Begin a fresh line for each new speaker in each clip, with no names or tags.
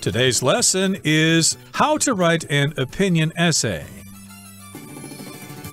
Today's lesson is how to write an opinion essay.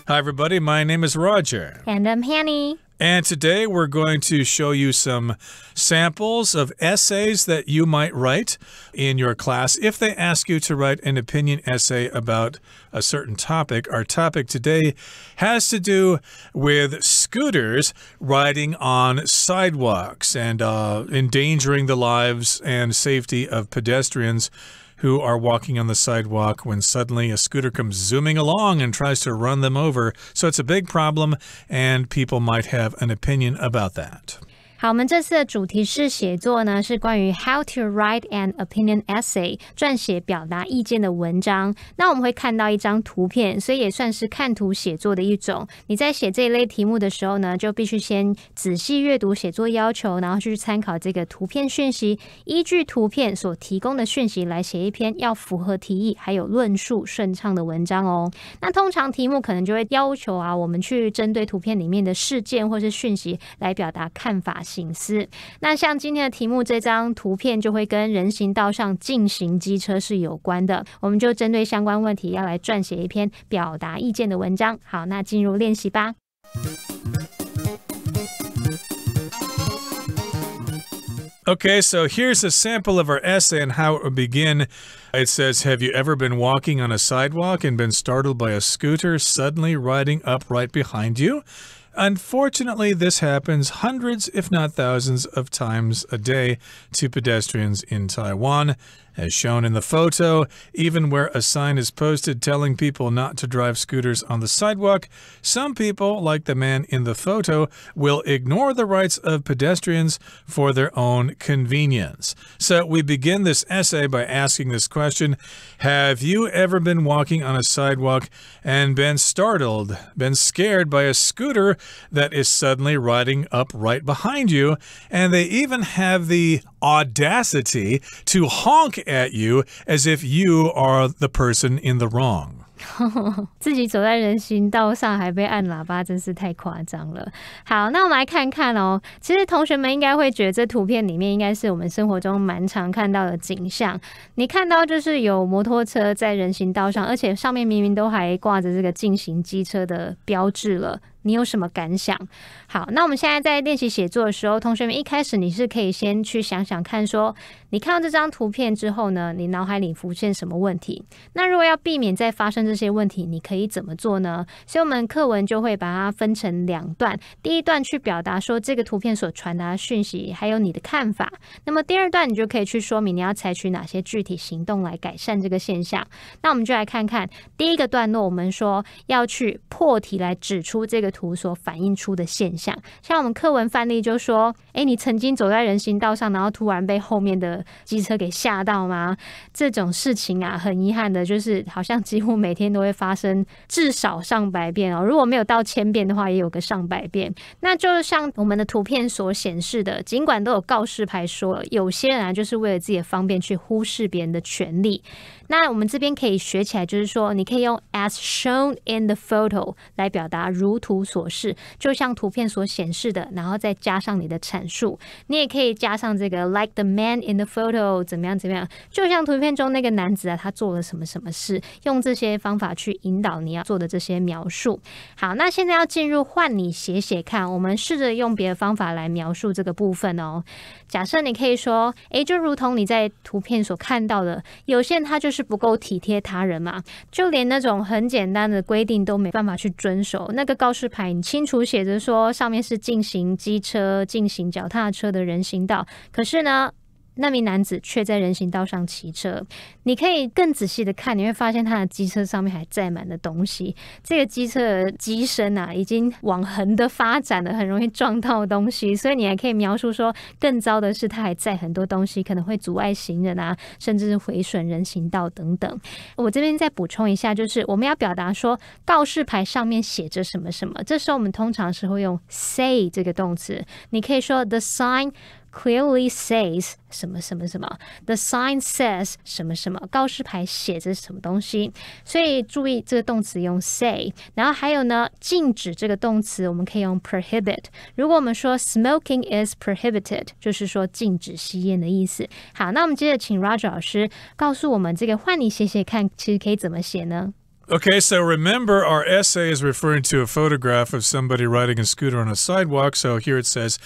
Hi, everybody. My name is Roger.
And I'm Hanny.
And today we're going to show you some samples of essays that you might write in your class if they ask you to write an opinion essay about a certain topic. Our topic today has to do with scooters riding on sidewalks and uh, endangering the lives and safety of pedestrians who are walking on the sidewalk when suddenly a scooter comes zooming along and tries to run them over. So it's a big problem, and people might have an opinion about that.
好，我们这次的主题是写作呢，是关于 how to write an opinion essay，撰写表达意见的文章。那我们会看到一张图片，所以也算是看图写作的一种。你在写这一类题目的时候呢，就必须先仔细阅读写作要求，然后去参考这个图片讯息，依据图片所提供的讯息来写一篇要符合题意还有论述顺畅的文章哦。那通常题目可能就会要求啊，我们去针对图片里面的事件或是讯息来表达看法。行思。那像今天的题目，这张图片就会跟人行道上进行机车是有关的。我们就针对相关问题，要来撰写一篇表达意见的文章。好，那进入练习吧。
Okay, so here's a sample of our essay and how it b e g i n It says, "Have you ever been walking on a sidewalk and been startled by a scooter suddenly riding up right behind you?" Unfortunately, this happens hundreds, if not thousands, of times a day to pedestrians in Taiwan. As shown in the photo, even where a sign is posted telling people not to drive scooters on the sidewalk, some people, like the man in the photo, will ignore the rights of pedestrians for their own convenience. So we begin this essay by asking this question Have you ever been walking on a sidewalk and been startled, been scared by a scooter? that is suddenly riding up right behind you. And they even have the audacity to honk at you as if you are the person in the wrong.
自己走在人行道上还被按喇叭，真是太夸张了。好，那我们来看看哦。其实同学们应该会觉得这图片里面应该是我们生活中蛮常看到的景象。你看到就是有摩托车在人行道上，而且上面明明都还挂着这个进行机车的标志了。你有什么感想？好，那我们现在在练习写作的时候，同学们一开始你是可以先去想想看，说你看到这张图片之后呢，你脑海里浮现什么问题？那如果要避免再发生这些问题，你可以怎么做呢？所以，我们课文就会把它分成两段，第一段去表达说这个图片所传达的讯息，还有你的看法。那么，第二段你就可以去说明你要采取哪些具体行动来改善这个现象。那我们就来看看第一个段落，我们说要去破题来指出这个。图所反映出的现象，像我们课文范例就说：“哎，你曾经走在人行道上，然后突然被后面的机车给吓到吗？”这种事情啊，很遗憾的就是，好像几乎每天都会发生，至少上百遍哦。如果没有到千遍的话，也有个上百遍。那就是像我们的图片所显示的，尽管都有告示牌说，有些人啊，就是为了自己的方便去忽视别人的权利。那我们这边可以学起来，就是说，你可以用 as shown in the photo 来表达如图所示，就像图片所显示的，然后再加上你的阐述。你也可以加上这个 like the man in the photo 怎么样怎么样，就像图片中那个男子啊，他做了什么什么事。用这些方法去引导你要做的这些描述。好，那现在要进入换你写写看，我们试着用别的方法来描述这个部分哦。假设你可以说，诶，就如同你在图片所看到的，有些人他就是。是不够体贴他人嘛？就连那种很简单的规定都没办法去遵守。那个告示牌，你清楚写着说上面是进行机车、进行脚踏车的人行道，可是呢？那名男子却在人行道上骑车，你可以更仔细的看，你会发现他的机车上面还载满了东西。这个机车的机身啊，已经往横的发展了，很容易撞到东西。所以你还可以描述说，更糟的是，他还载很多东西，可能会阻碍行人啊，甚至是毁损人行道等等。我这边再补充一下，就是我们要表达说告示牌上面写着什么什么，这时候我们通常是会用 say 这个动词。你可以说 the sign。clearly says 什么什么什么，the sign says 什么什么，告示牌写着什么东西。所以注意这个动词用 say，然后还有呢，禁止这个动词我们可以用 prohibit。如果我们说 smoking is prohibited，就是说禁止吸烟的意思。好，那我们接着请 Roger 老师告诉我们这个换你写写看，其实可以怎么写呢
？Okay, so remember our essay is referring to a photograph of somebody riding a scooter on a sidewalk. So here it says,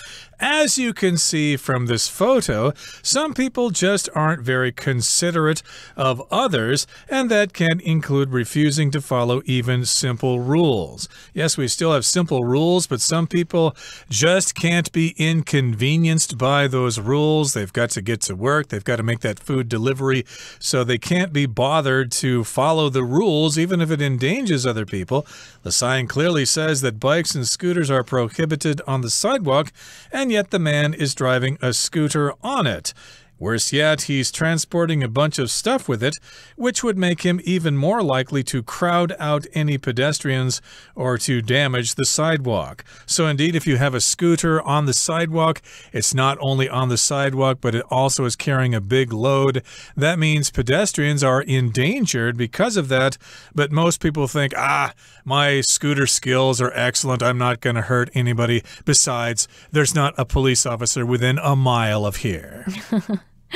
as you can see from this photo, some people just aren't very considerate of others, and that can include refusing to follow even simple rules. Yes, we still have simple rules, but some people just can't be inconvenienced by those rules. They've got to get to work. They've got to make that food delivery, so they can't be bothered to follow the rules, even if it endangers other people. The sign clearly says that bikes and scooters are prohibited on the sidewalk, and yet the man is driving a scooter on it. Worse yet, he's transporting a bunch of stuff with it, which would make him even more likely to crowd out any pedestrians or to damage the sidewalk. So indeed, if you have a scooter on the sidewalk, it's not only on the sidewalk, but it also is carrying a big load. That means pedestrians are endangered because of that, but most people think, ah, my scooter skills are excellent. I'm not going to hurt anybody. Besides, there's not a police officer within a mile of here.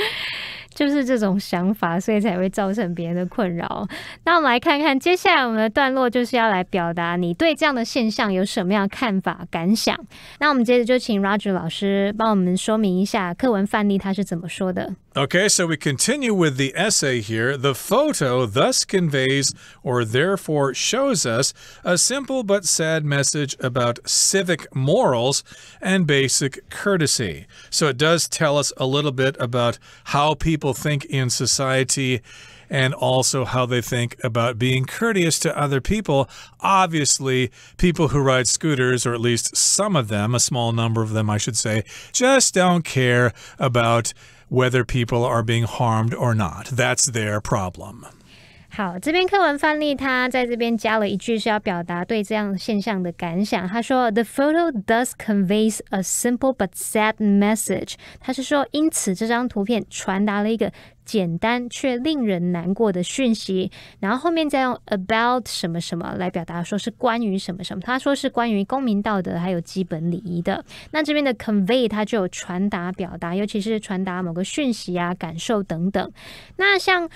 就是这种想法，所以才会造成别人的困扰。那我们来看看接下来我们的段落，就是要来表达你对这样的现象有什么样的看法、感想。那我们接着就请 Roger 老师帮我们说明一下课文范例他是怎么说的。
Okay, so we continue with the essay here. The photo thus conveys or therefore shows us a simple but sad message about civic morals and basic courtesy. So it does tell us a little bit about how people think in society and also how they think about being courteous to other people. Obviously, people who ride scooters, or at least some of them, a small number of them, I should say, just don't care about whether people are being harmed or not. That's their problem.
好，这篇课文范例，他在这边加了一句是要表达对这样现象的感想。他说：“The photo does conveys a simple but sad message。”他是说，因此这张图片传达了一个简单却令人难过的讯息，然后后面再用 about 什么什么来表达，说是关于什么什么。他说是关于公民道德还有基本礼仪的。那这边的 convey 它就有传达、表达，尤其是传达某个讯息啊、感受等等。那像。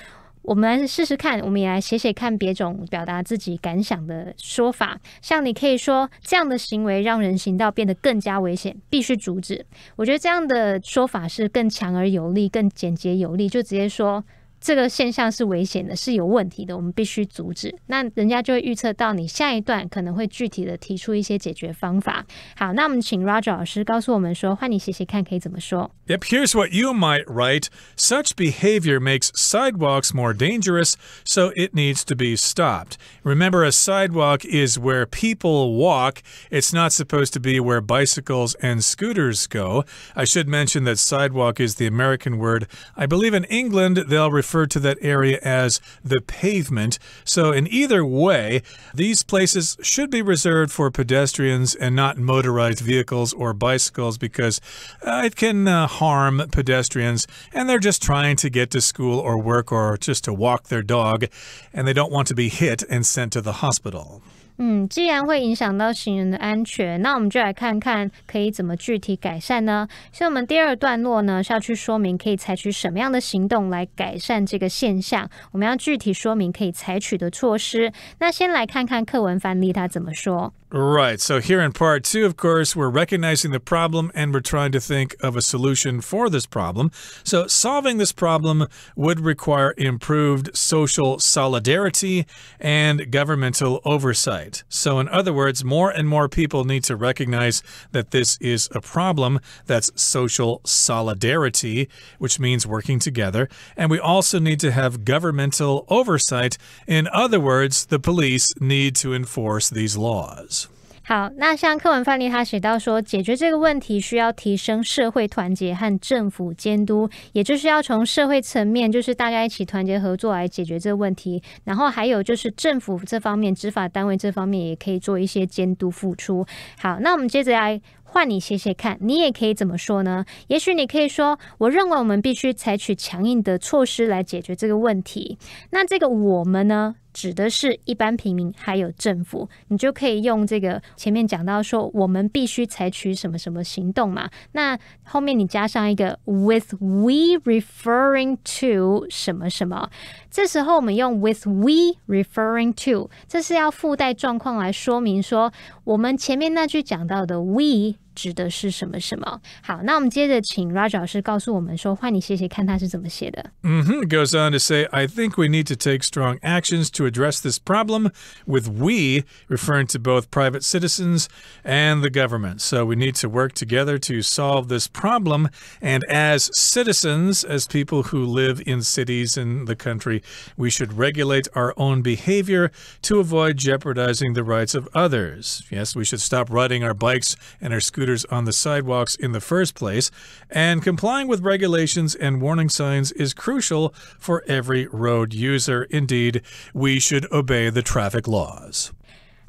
我们来试试看，我们也来写写看别种表达自己感想的说法。像你可以说：“这样的行为让人行道变得更加危险，必须阻止。”我觉得这样的说法是更强而有力、更简洁有力，就直接说。这个现象是危险的，是有问题的，我们必须阻止。那人家就会预测到你下一段可能会具体的提出一些解决方法。好，那我们请 Roger 老师告诉我们说，换你写写看可以怎么说。
Yep, here's what you might write. Such behavior makes sidewalks more dangerous, so it needs to be stopped. Remember, a sidewalk is where people walk. It's not supposed to be where bicycles and scooters go. I should mention that sidewalk is the American word. I believe in England they'll refer refer to that area as the pavement. So, in either way, these places should be reserved for pedestrians and not motorized vehicles or bicycles because uh, it can uh, harm pedestrians and they're just trying to get to school or work or just to walk their dog and they don't want to be hit and sent to the hospital.
嗯，既然会影响到行人的安全，那我们就来看看可以怎么具体改善呢？所以，我们第二段落呢是要去说明可以采取什么样的行动来改善这个现象。我们要具体说明可以采取的措施。那先来看看课文范例，他怎么说？
Right. So here in part two, of course, we're recognizing the problem and we're trying to think of a solution for this problem. So solving this problem would require improved social solidarity and governmental oversight. So in other words, more and more people need to recognize that this is a problem. That's social solidarity, which means working together. And we also need to have governmental oversight. In other words, the police need to enforce these laws.
好，那像课文范例，他写到说，解决这个问题需要提升社会团结和政府监督，也就是要从社会层面，就是大家一起团结合作来解决这个问题。然后还有就是政府这方面、执法单位这方面也可以做一些监督付出。好，那我们接着来。换你写写看，你也可以怎么说呢？也许你可以说，我认为我们必须采取强硬的措施来解决这个问题。那这个“我们”呢，指的是一般平民还有政府。你就可以用这个前面讲到说，我们必须采取什么什么行动嘛。那后面你加上一个 “with we referring to 什么什么”，这时候我们用 “with we referring to” 这是要附带状况来说明说，我们前面那句讲到的 “we”。指的是什么什么。好，那我们接着请 Raj
Goes on to say, I think we need to take strong actions to address this problem, with we referring to both private citizens and the government. So we need to work together to solve this problem. And as citizens, as people who live in cities in the country, we should regulate our own behavior to avoid jeopardizing the rights of others. Yes, we should stop riding our bikes and our scooters scooters on the sidewalks in the first place, and complying with regulations and warning signs is crucial for every road user. Indeed, we should obey the traffic laws.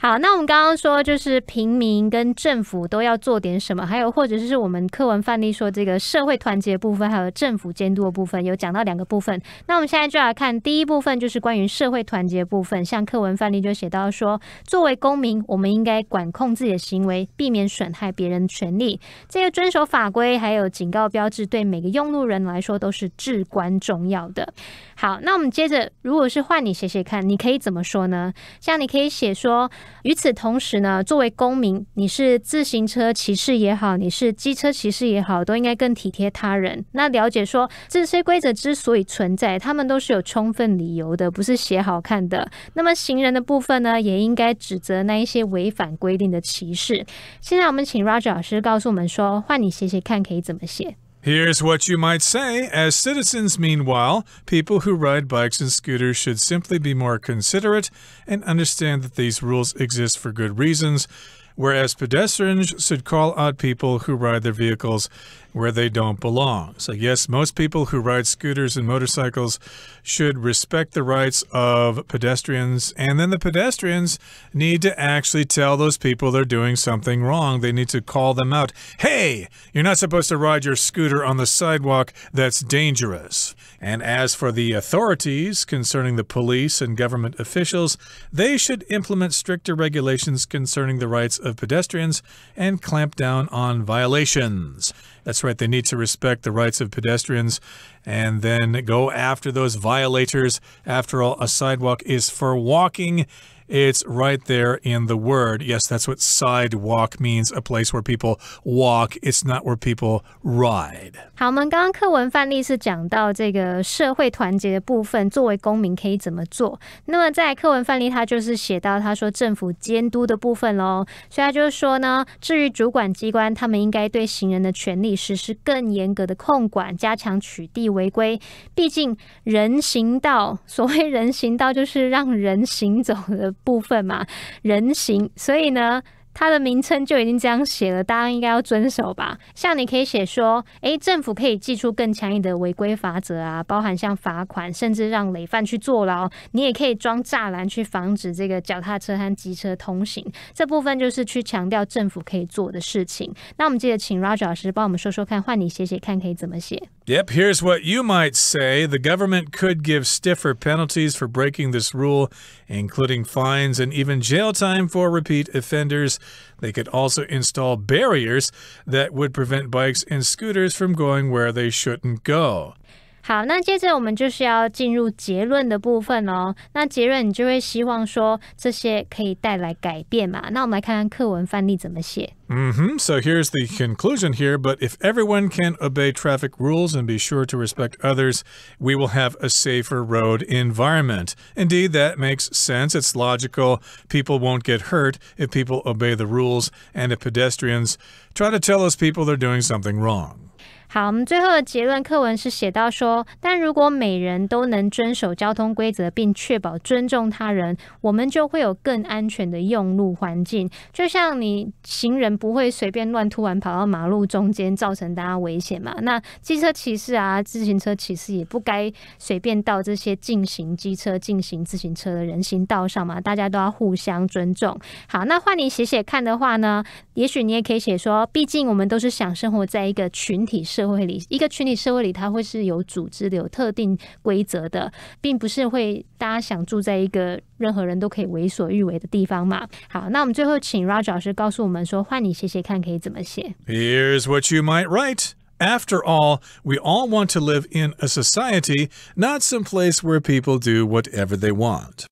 好，那我们刚刚说就是平民跟政府都要做点什么，还有或者是我们课文范例说这个社会团结部分，还有政府监督的部分，有讲到两个部分。那我们现在就来看第一部分就是关于社会团结部分，像课文范例就写到说，作为公民，我们应该管控自己的行为，避免损害别人权利。这个遵守法规还有警告标志，对每个用路人来说都是至关重要的。好，那我们接着，如果是换你写写看，你可以怎么说呢？像你可以写说。与此同时呢，作为公民，你是自行车骑士也好，你是机车骑士也好，都应该更体贴他人。那了解说这些规则之所以存在，他们都是有充分理由的，不是写好看的。那么行人的部分呢，也应该指责那一些违反规定的骑士。现在我们请 Roger 老师告诉我们说，换你写写看，可以怎么写？
Here's what you might say. As citizens, meanwhile, people who ride bikes and scooters should simply be more considerate and understand that these rules exist for good reasons, whereas pedestrians should call out people who ride their vehicles where they don't belong. So, yes, most people who ride scooters and motorcycles should respect the rights of pedestrians. And then the pedestrians need to actually tell those people they're doing something wrong. They need to call them out. Hey, you're not supposed to ride your scooter on the sidewalk. That's dangerous. And as for the authorities concerning the police and government officials, they should implement stricter regulations concerning the rights of pedestrians and clamp down on violations. That's right. They need to respect the rights of pedestrians and then go after those violators. After all, a sidewalk is for walking It's right there in the word. Yes, that's what sidewalk means—a place where people walk. It's not where people ride.
好，我们刚刚课文范例是讲到这个社会团结的部分，作为公民可以怎么做？那么在课文范例，他就是写到他说政府监督的部分喽。所以他就是说呢，至于主管机关，他们应该对行人的权利实施更严格的控管，加强取缔违规。毕竟人行道，所谓人行道就是让人行走的。部分嘛，人形，所以呢，它的名称就已经这样写了，大家应该要遵守吧。像你可以写说，诶，政府可以寄出更强硬的违规法则啊，包含像罚款，甚至让累犯去坐牢。你也可以装栅栏去防止这个脚踏车和机车通行。这部分就是去强调政府可以做的事情。那我们记得请 Roger 老师帮我们说说看，换你写写看，可以怎么写？
Yep, here's what you might say. The government could give stiffer penalties for breaking this rule, including fines and even jail time for repeat offenders. They could also install barriers that would prevent bikes and scooters from going where they shouldn't go.
好，那接着我们就是要进入结论的部分喽。那结论你就会希望说这些可以带来改变嘛？那我们来看看课文范例怎么写。
Mm hmm. here's the conclusion here. But if everyone can obey traffic rules and be sure to respect others, we will have a safer road environment. Indeed, that makes sense. It's logical. People won't get hurt if people obey the rules and if pedestrians try to tell those people they're doing something wrong.
好，我们最后的结论，课文是写到说，但如果每人都能遵守交通规则，并确保尊重他人，我们就会有更安全的用路环境。就像你行人不会随便乱突然跑到马路中间，造成大家危险嘛？那机车骑士啊，自行车骑士也不该随便到这些进行机车进行自行车的人行道上嘛？大家都要互相尊重。好，那换你写写看的话呢？也许你也可以写说，毕竟我们都是想生活在一个群体社会里，一个群体社会里，它会是有组织的、有特定规则的，并不是会大家想住在一个任何人都可以为所欲为的地方嘛。好，那我们最后请 Roger 老师告诉我们说，换你写写看可以怎么写。
Here's what you might write. After all, we all want to live in a society, not some place where people do whatever they want.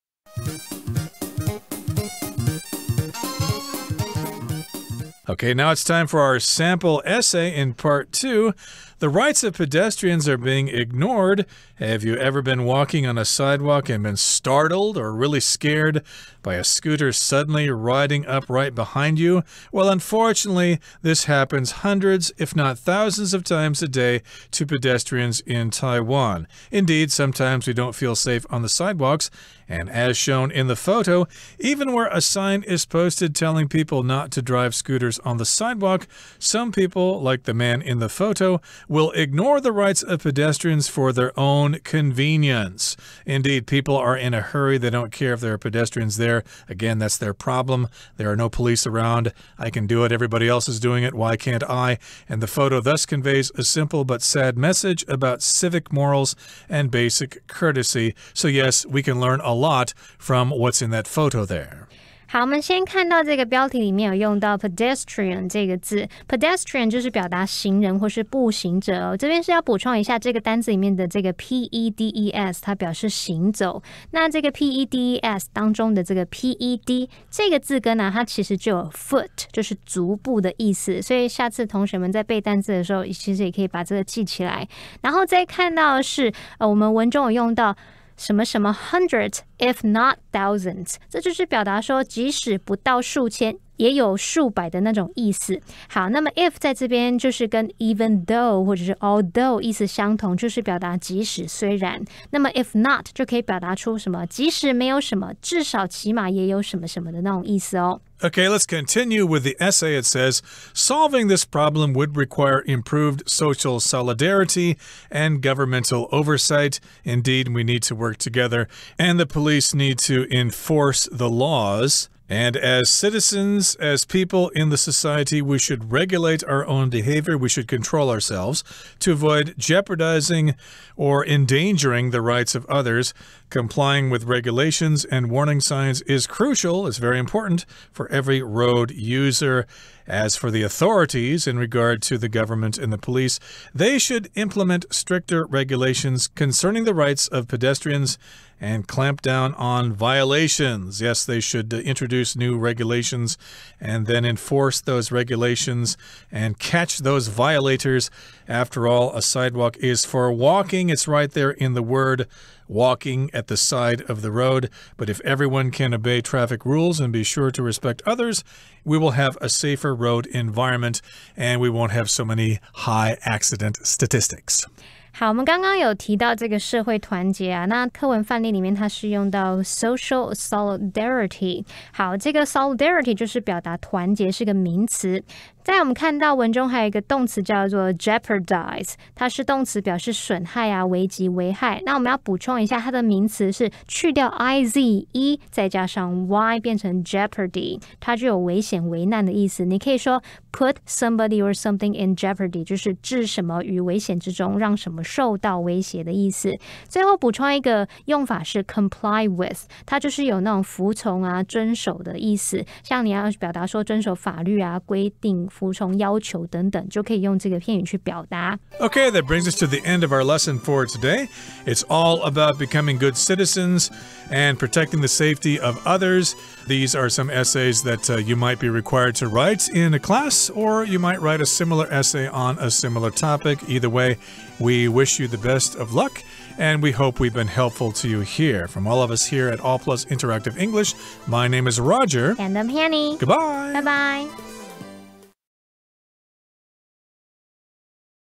Okay, now it's time for our sample essay in part two. The rights of pedestrians are being ignored have you ever been walking on a sidewalk and been startled or really scared by a scooter suddenly riding up right behind you? Well, unfortunately, this happens hundreds, if not thousands of times a day to pedestrians in Taiwan. Indeed, sometimes we don't feel safe on the sidewalks, and as shown in the photo, even where a sign is posted telling people not to drive scooters on the sidewalk, some people, like the man in the photo, will ignore the rights of pedestrians for their own own convenience. Indeed, people are in a hurry. They don't care if there are pedestrians there. Again, that's their problem. There are no police around. I can do it. Everybody else is doing it. Why can't I? And the photo thus conveys a simple but sad message about civic morals and basic courtesy. So, yes, we can learn a lot from what's in that photo there.
好，我们先看到这个标题里面有用到 pedestrian 这个字，pedestrian 就是表达行人或是步行者。哦。这边是要补充一下这个单字里面的这个 P E D E S，它表示行走。那这个 P E D E S 当中的这个 P E D 这个字根呢，它其实就有 foot 就是足部的意思。所以下次同学们在背单词的时候，其实也可以把这个记起来。然后再看到是呃，我们文中有用到。什么什么 hundreds, if not thousands，这就是表达说即使不到数千，也有数百的那种意思。好，那么 if 在这边就是跟 even though 或者是 although 意思相同，就是表达即使虽然。那么 if not 就可以表达出什么即使没有什么，至少起码也有什么什么的那种意思哦。
Okay, let's continue with the essay. It says, solving this problem would require improved social solidarity and governmental oversight. Indeed, we need to work together, and the police need to enforce the laws. And as citizens, as people in the society, we should regulate our own behavior. We should control ourselves to avoid jeopardizing or endangering the rights of others. Complying with regulations and warning signs is crucial, it's very important for every road user. As for the authorities in regard to the government and the police, they should implement stricter regulations concerning the rights of pedestrians and clamp down on violations. Yes, they should uh, introduce new regulations and then enforce those regulations and catch those violators after all, a sidewalk is for walking. It's right there in the word walking at the side of the road. But if everyone can obey traffic rules and be sure to respect others, we will have a safer road environment and we won't have so many high accident statistics.
好，我们刚刚有提到这个社会团结啊，那课文范例里面它是用到 social solidarity。好，这个 solidarity 就是表达团结是个名词。在我们看到文中还有一个动词叫做 jeopardize，它是动词，表示损害啊、危及、危害。那我们要补充一下，它的名词是去掉 i z e，再加上 y 变成 jeopardy，它就有危险、危难的意思。你可以说 put somebody or something in jeopardy，就是置什么于危险之中，让什么受到威胁的意思。最后补充一个用法是 comply with，它就是有那种服从啊、遵守的意思。像你要表达说遵守法律啊、规定。服从要求等等，就可以用这个片语去表达。
Okay, that brings us to the end of our lesson for today. It's all about becoming good citizens and protecting the safety of others. These are some essays that uh, you might be required to write in a class, or you might write a similar essay on a similar topic. Either way, we wish you the best of luck and we hope we've been helpful to you here. From all of us here at All Plus Interactive English, my name is Roger.
And I'm Hanny. Goodbye. Bye bye.